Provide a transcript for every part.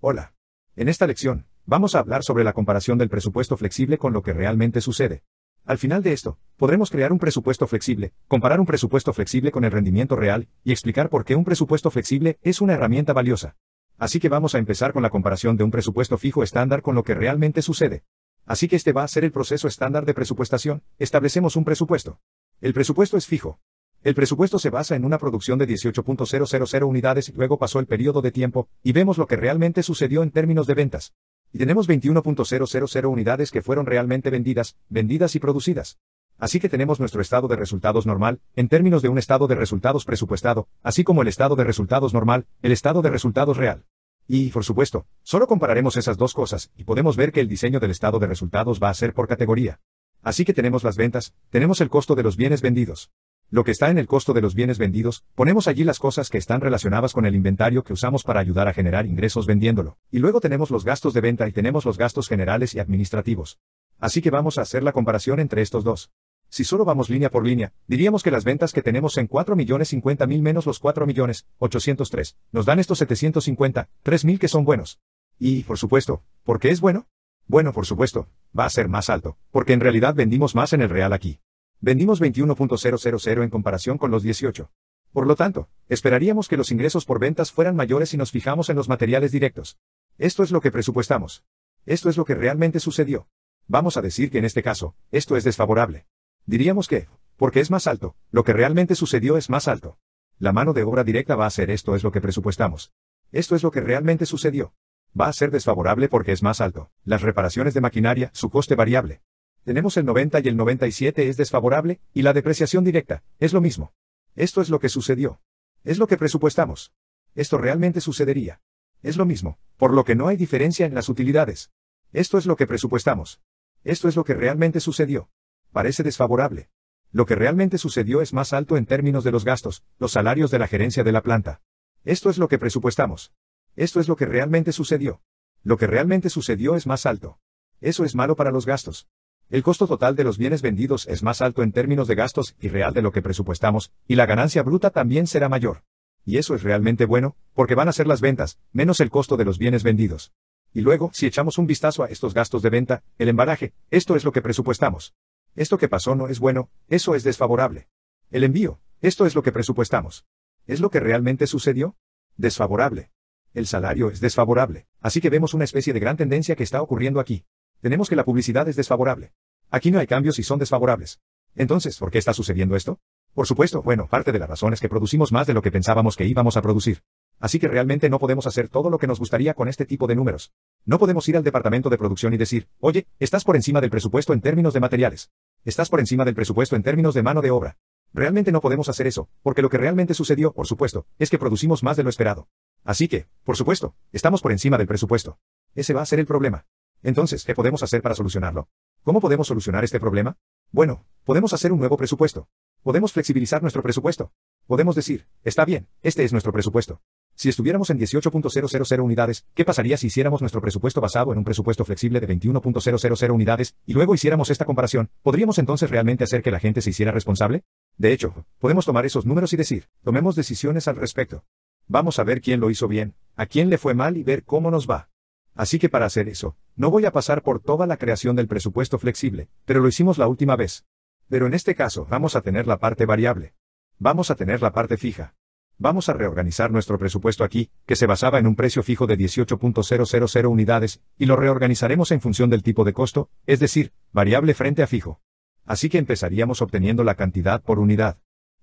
Hola. En esta lección, vamos a hablar sobre la comparación del presupuesto flexible con lo que realmente sucede. Al final de esto, podremos crear un presupuesto flexible, comparar un presupuesto flexible con el rendimiento real, y explicar por qué un presupuesto flexible es una herramienta valiosa. Así que vamos a empezar con la comparación de un presupuesto fijo estándar con lo que realmente sucede. Así que este va a ser el proceso estándar de presupuestación, establecemos un presupuesto. El presupuesto es fijo. El presupuesto se basa en una producción de 18.000 unidades y luego pasó el periodo de tiempo, y vemos lo que realmente sucedió en términos de ventas. Y tenemos 21.000 unidades que fueron realmente vendidas, vendidas y producidas. Así que tenemos nuestro estado de resultados normal, en términos de un estado de resultados presupuestado, así como el estado de resultados normal, el estado de resultados real. Y, por supuesto, solo compararemos esas dos cosas, y podemos ver que el diseño del estado de resultados va a ser por categoría. Así que tenemos las ventas, tenemos el costo de los bienes vendidos. Lo que está en el costo de los bienes vendidos, ponemos allí las cosas que están relacionadas con el inventario que usamos para ayudar a generar ingresos vendiéndolo. Y luego tenemos los gastos de venta y tenemos los gastos generales y administrativos. Así que vamos a hacer la comparación entre estos dos. Si solo vamos línea por línea, diríamos que las ventas que tenemos en 4.050.000 menos los 4.803.000 nos dan estos 750.000, 3.000 que son buenos. Y, por supuesto, ¿por qué es bueno? Bueno, por supuesto, va a ser más alto, porque en realidad vendimos más en el real aquí. Vendimos 21.000 en comparación con los 18. Por lo tanto, esperaríamos que los ingresos por ventas fueran mayores si nos fijamos en los materiales directos. Esto es lo que presupuestamos. Esto es lo que realmente sucedió. Vamos a decir que en este caso, esto es desfavorable. Diríamos que, porque es más alto, lo que realmente sucedió es más alto. La mano de obra directa va a ser esto es lo que presupuestamos. Esto es lo que realmente sucedió. Va a ser desfavorable porque es más alto. Las reparaciones de maquinaria, su coste variable tenemos el 90 y el 97 es desfavorable, y la depreciación directa, es lo mismo. Esto es lo que sucedió. Es lo que presupuestamos. Esto realmente sucedería. Es lo mismo, por lo que no hay diferencia en las utilidades. Esto es lo que presupuestamos. Esto es lo que realmente sucedió. Parece desfavorable. Lo que realmente sucedió es más alto en términos de los gastos, los salarios de la gerencia de la planta. Esto es lo que presupuestamos. Esto es lo que realmente sucedió. Lo que realmente sucedió es más alto. Eso es malo para los gastos. El costo total de los bienes vendidos es más alto en términos de gastos y real de lo que presupuestamos, y la ganancia bruta también será mayor. Y eso es realmente bueno, porque van a ser las ventas, menos el costo de los bienes vendidos. Y luego, si echamos un vistazo a estos gastos de venta, el embalaje, esto es lo que presupuestamos. Esto que pasó no es bueno, eso es desfavorable. El envío, esto es lo que presupuestamos. ¿Es lo que realmente sucedió? Desfavorable. El salario es desfavorable, así que vemos una especie de gran tendencia que está ocurriendo aquí. Tenemos que la publicidad es desfavorable. Aquí no hay cambios y son desfavorables. Entonces, ¿por qué está sucediendo esto? Por supuesto, bueno, parte de la razón es que producimos más de lo que pensábamos que íbamos a producir. Así que realmente no podemos hacer todo lo que nos gustaría con este tipo de números. No podemos ir al departamento de producción y decir, oye, estás por encima del presupuesto en términos de materiales. Estás por encima del presupuesto en términos de mano de obra. Realmente no podemos hacer eso, porque lo que realmente sucedió, por supuesto, es que producimos más de lo esperado. Así que, por supuesto, estamos por encima del presupuesto. Ese va a ser el problema. Entonces, ¿qué podemos hacer para solucionarlo? ¿Cómo podemos solucionar este problema? Bueno, podemos hacer un nuevo presupuesto. Podemos flexibilizar nuestro presupuesto. Podemos decir, está bien, este es nuestro presupuesto. Si estuviéramos en 18.000 unidades, ¿qué pasaría si hiciéramos nuestro presupuesto basado en un presupuesto flexible de 21.000 unidades y luego hiciéramos esta comparación? ¿Podríamos entonces realmente hacer que la gente se hiciera responsable? De hecho, podemos tomar esos números y decir, tomemos decisiones al respecto. Vamos a ver quién lo hizo bien, a quién le fue mal y ver cómo nos va. Así que para hacer eso, no voy a pasar por toda la creación del presupuesto flexible, pero lo hicimos la última vez. Pero en este caso vamos a tener la parte variable. Vamos a tener la parte fija. Vamos a reorganizar nuestro presupuesto aquí, que se basaba en un precio fijo de 18.000 unidades, y lo reorganizaremos en función del tipo de costo, es decir, variable frente a fijo. Así que empezaríamos obteniendo la cantidad por unidad.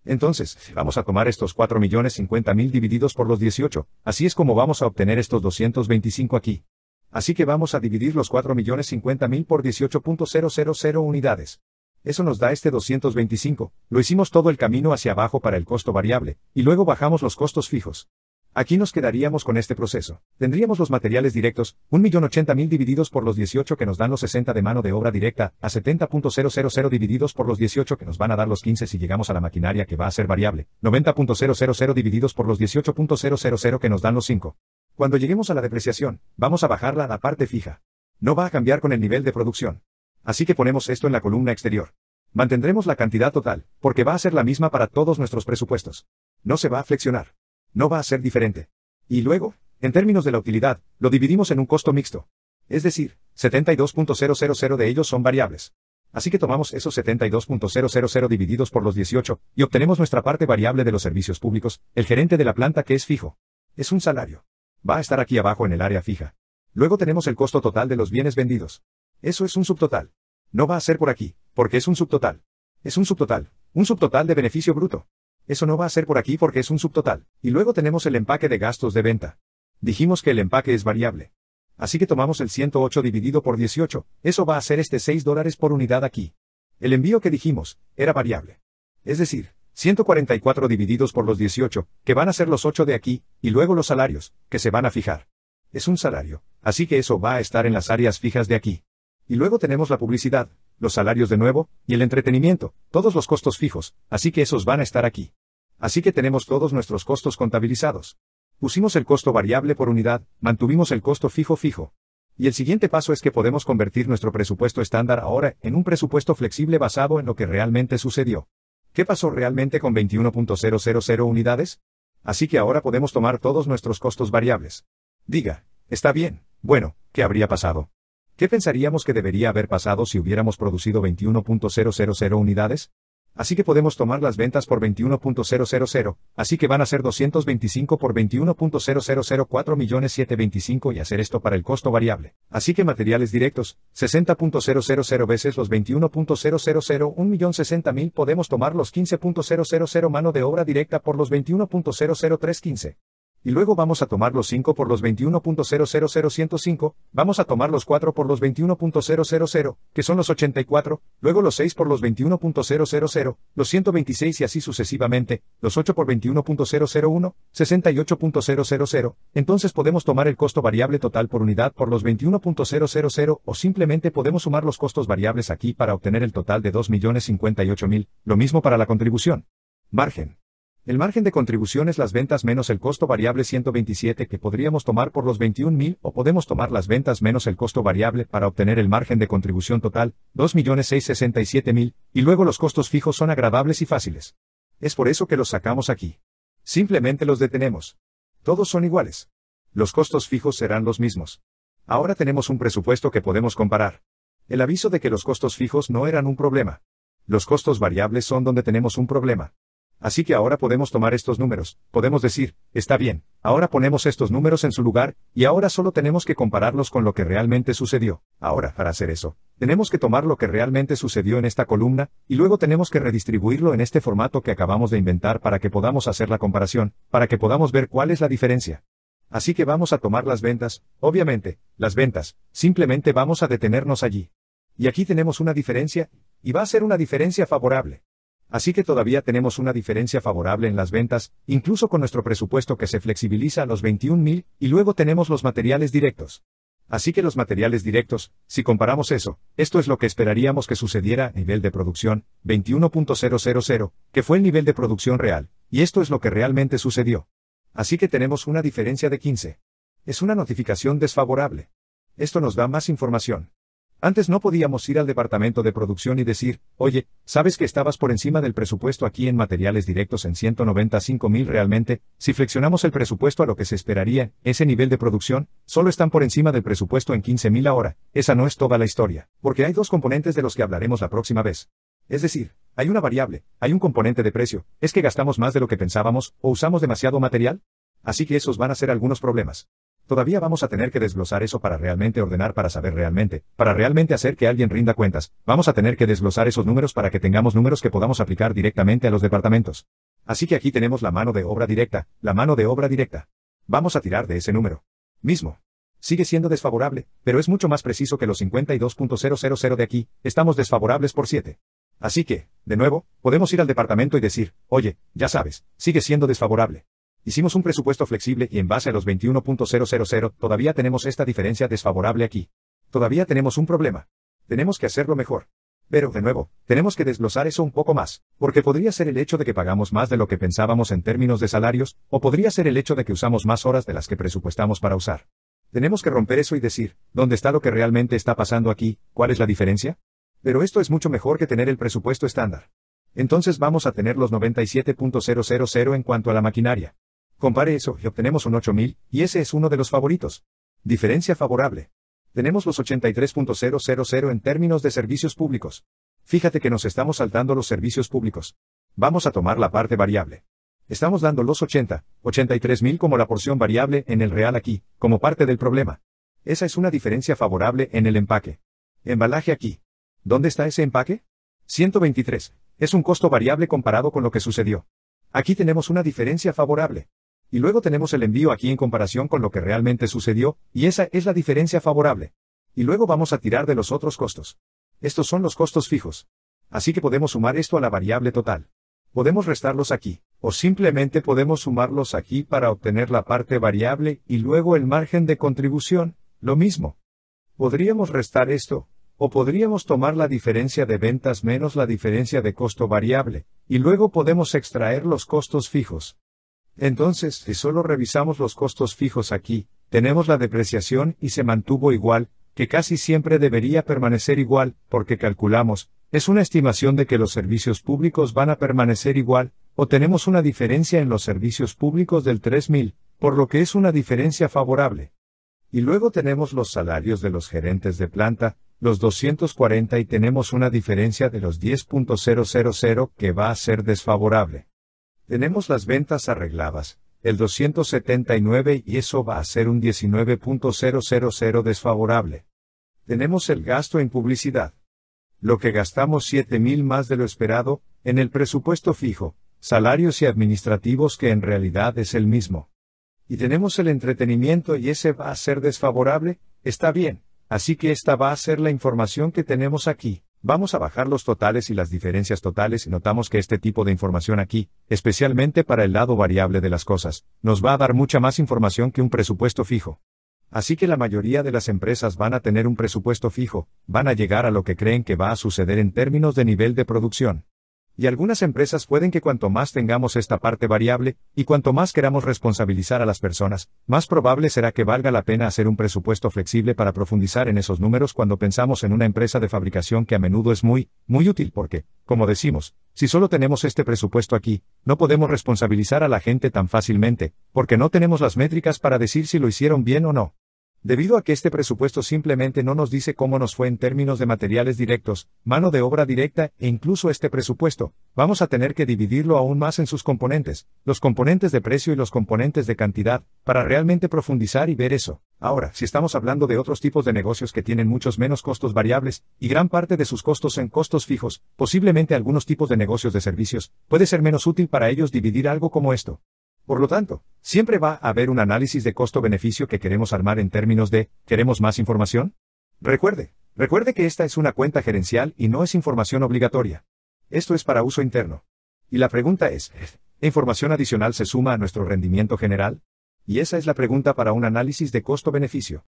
Entonces, vamos a tomar estos 4.050.000 divididos por los 18, así es como vamos a obtener estos 225 aquí. Así que vamos a dividir los 4.050.000 por 18.000 unidades. Eso nos da este 225, lo hicimos todo el camino hacia abajo para el costo variable, y luego bajamos los costos fijos. Aquí nos quedaríamos con este proceso. Tendríamos los materiales directos, 1.080.000 divididos por los 18 que nos dan los 60 de mano de obra directa, a 70.000 divididos por los 18 que nos van a dar los 15 si llegamos a la maquinaria que va a ser variable, 90.000 divididos por los 18.000 que nos dan los 5. Cuando lleguemos a la depreciación, vamos a bajarla a la parte fija. No va a cambiar con el nivel de producción. Así que ponemos esto en la columna exterior. Mantendremos la cantidad total, porque va a ser la misma para todos nuestros presupuestos. No se va a flexionar. No va a ser diferente. Y luego, en términos de la utilidad, lo dividimos en un costo mixto. Es decir, 72.000 de ellos son variables. Así que tomamos esos 72.000 divididos por los 18, y obtenemos nuestra parte variable de los servicios públicos, el gerente de la planta que es fijo. Es un salario. Va a estar aquí abajo en el área fija. Luego tenemos el costo total de los bienes vendidos. Eso es un subtotal. No va a ser por aquí, porque es un subtotal. Es un subtotal. Un subtotal de beneficio bruto. Eso no va a ser por aquí porque es un subtotal. Y luego tenemos el empaque de gastos de venta. Dijimos que el empaque es variable. Así que tomamos el 108 dividido por 18, eso va a ser este 6 dólares por unidad aquí. El envío que dijimos, era variable. Es decir, 144 divididos por los 18, que van a ser los 8 de aquí, y luego los salarios, que se van a fijar. Es un salario, así que eso va a estar en las áreas fijas de aquí. Y luego tenemos la publicidad, los salarios de nuevo, y el entretenimiento, todos los costos fijos, así que esos van a estar aquí. Así que tenemos todos nuestros costos contabilizados. Pusimos el costo variable por unidad, mantuvimos el costo fijo fijo. Y el siguiente paso es que podemos convertir nuestro presupuesto estándar ahora en un presupuesto flexible basado en lo que realmente sucedió. ¿Qué pasó realmente con 21.000 unidades? Así que ahora podemos tomar todos nuestros costos variables. Diga, está bien, bueno, ¿qué habría pasado? ¿Qué pensaríamos que debería haber pasado si hubiéramos producido 21.000 unidades? Así que podemos tomar las ventas por 21.000, así que van a ser 225 por 21.0004 millones 725 y hacer esto para el costo variable. Así que materiales directos, 60.000 veces los 21.000 millón 60 podemos tomar los 15.000 mano de obra directa por los 21.00315 y luego vamos a tomar los 5 por los 21.000105, vamos a tomar los 4 por los 21.000, que son los 84, luego los 6 por los 21.000, los 126 y así sucesivamente, los 8 por 21.001, 68.000, entonces podemos tomar el costo variable total por unidad por los 21.000 o simplemente podemos sumar los costos variables aquí para obtener el total de 2.058.000, lo mismo para la contribución. Margen. El margen de contribución es las ventas menos el costo variable 127 que podríamos tomar por los 21.000 o podemos tomar las ventas menos el costo variable para obtener el margen de contribución total, 2.667.000, y luego los costos fijos son agradables y fáciles. Es por eso que los sacamos aquí. Simplemente los detenemos. Todos son iguales. Los costos fijos serán los mismos. Ahora tenemos un presupuesto que podemos comparar. El aviso de que los costos fijos no eran un problema. Los costos variables son donde tenemos un problema. Así que ahora podemos tomar estos números, podemos decir, está bien, ahora ponemos estos números en su lugar, y ahora solo tenemos que compararlos con lo que realmente sucedió. Ahora, para hacer eso, tenemos que tomar lo que realmente sucedió en esta columna, y luego tenemos que redistribuirlo en este formato que acabamos de inventar para que podamos hacer la comparación, para que podamos ver cuál es la diferencia. Así que vamos a tomar las ventas, obviamente, las ventas, simplemente vamos a detenernos allí. Y aquí tenemos una diferencia, y va a ser una diferencia favorable. Así que todavía tenemos una diferencia favorable en las ventas, incluso con nuestro presupuesto que se flexibiliza a los 21.000, y luego tenemos los materiales directos. Así que los materiales directos, si comparamos eso, esto es lo que esperaríamos que sucediera a nivel de producción, 21.000, que fue el nivel de producción real, y esto es lo que realmente sucedió. Así que tenemos una diferencia de 15. Es una notificación desfavorable. Esto nos da más información. Antes no podíamos ir al departamento de producción y decir, oye, ¿sabes que estabas por encima del presupuesto aquí en materiales directos en 195 mil realmente? Si flexionamos el presupuesto a lo que se esperaría, ese nivel de producción, solo están por encima del presupuesto en 15 mil ahora, esa no es toda la historia, porque hay dos componentes de los que hablaremos la próxima vez. Es decir, hay una variable, hay un componente de precio, ¿es que gastamos más de lo que pensábamos, o usamos demasiado material? Así que esos van a ser algunos problemas. Todavía vamos a tener que desglosar eso para realmente ordenar, para saber realmente, para realmente hacer que alguien rinda cuentas, vamos a tener que desglosar esos números para que tengamos números que podamos aplicar directamente a los departamentos. Así que aquí tenemos la mano de obra directa, la mano de obra directa. Vamos a tirar de ese número. Mismo. Sigue siendo desfavorable, pero es mucho más preciso que los 52.000 de aquí, estamos desfavorables por 7. Así que, de nuevo, podemos ir al departamento y decir, oye, ya sabes, sigue siendo desfavorable. Hicimos un presupuesto flexible y en base a los 21.000, todavía tenemos esta diferencia desfavorable aquí. Todavía tenemos un problema. Tenemos que hacerlo mejor. Pero, de nuevo, tenemos que desglosar eso un poco más, porque podría ser el hecho de que pagamos más de lo que pensábamos en términos de salarios, o podría ser el hecho de que usamos más horas de las que presupuestamos para usar. Tenemos que romper eso y decir, ¿dónde está lo que realmente está pasando aquí? ¿Cuál es la diferencia? Pero esto es mucho mejor que tener el presupuesto estándar. Entonces vamos a tener los 97.000 en cuanto a la maquinaria. Compare eso y obtenemos un 8000, y ese es uno de los favoritos. Diferencia favorable. Tenemos los 83.000 en términos de servicios públicos. Fíjate que nos estamos saltando los servicios públicos. Vamos a tomar la parte variable. Estamos dando los 80, 83.000 como la porción variable en el real aquí, como parte del problema. Esa es una diferencia favorable en el empaque. Embalaje aquí. ¿Dónde está ese empaque? 123. Es un costo variable comparado con lo que sucedió. Aquí tenemos una diferencia favorable y luego tenemos el envío aquí en comparación con lo que realmente sucedió, y esa es la diferencia favorable. Y luego vamos a tirar de los otros costos. Estos son los costos fijos. Así que podemos sumar esto a la variable total. Podemos restarlos aquí, o simplemente podemos sumarlos aquí para obtener la parte variable y luego el margen de contribución, lo mismo. Podríamos restar esto, o podríamos tomar la diferencia de ventas menos la diferencia de costo variable, y luego podemos extraer los costos fijos. Entonces, si solo revisamos los costos fijos aquí, tenemos la depreciación y se mantuvo igual, que casi siempre debería permanecer igual, porque calculamos, es una estimación de que los servicios públicos van a permanecer igual, o tenemos una diferencia en los servicios públicos del 3.000, por lo que es una diferencia favorable. Y luego tenemos los salarios de los gerentes de planta, los 240 y tenemos una diferencia de los 10.000 que va a ser desfavorable. Tenemos las ventas arregladas, el 279 y eso va a ser un 19.000 desfavorable. Tenemos el gasto en publicidad. Lo que gastamos 7.000 más de lo esperado, en el presupuesto fijo, salarios y administrativos que en realidad es el mismo. Y tenemos el entretenimiento y ese va a ser desfavorable, está bien, así que esta va a ser la información que tenemos aquí. Vamos a bajar los totales y las diferencias totales y notamos que este tipo de información aquí, especialmente para el lado variable de las cosas, nos va a dar mucha más información que un presupuesto fijo. Así que la mayoría de las empresas van a tener un presupuesto fijo, van a llegar a lo que creen que va a suceder en términos de nivel de producción. Y algunas empresas pueden que cuanto más tengamos esta parte variable, y cuanto más queramos responsabilizar a las personas, más probable será que valga la pena hacer un presupuesto flexible para profundizar en esos números cuando pensamos en una empresa de fabricación que a menudo es muy, muy útil porque, como decimos, si solo tenemos este presupuesto aquí, no podemos responsabilizar a la gente tan fácilmente, porque no tenemos las métricas para decir si lo hicieron bien o no. Debido a que este presupuesto simplemente no nos dice cómo nos fue en términos de materiales directos, mano de obra directa e incluso este presupuesto, vamos a tener que dividirlo aún más en sus componentes, los componentes de precio y los componentes de cantidad, para realmente profundizar y ver eso. Ahora, si estamos hablando de otros tipos de negocios que tienen muchos menos costos variables, y gran parte de sus costos en costos fijos, posiblemente algunos tipos de negocios de servicios, puede ser menos útil para ellos dividir algo como esto. Por lo tanto, siempre va a haber un análisis de costo-beneficio que queremos armar en términos de, ¿queremos más información? Recuerde, recuerde que esta es una cuenta gerencial y no es información obligatoria. Esto es para uso interno. Y la pregunta es, información adicional se suma a nuestro rendimiento general? Y esa es la pregunta para un análisis de costo-beneficio.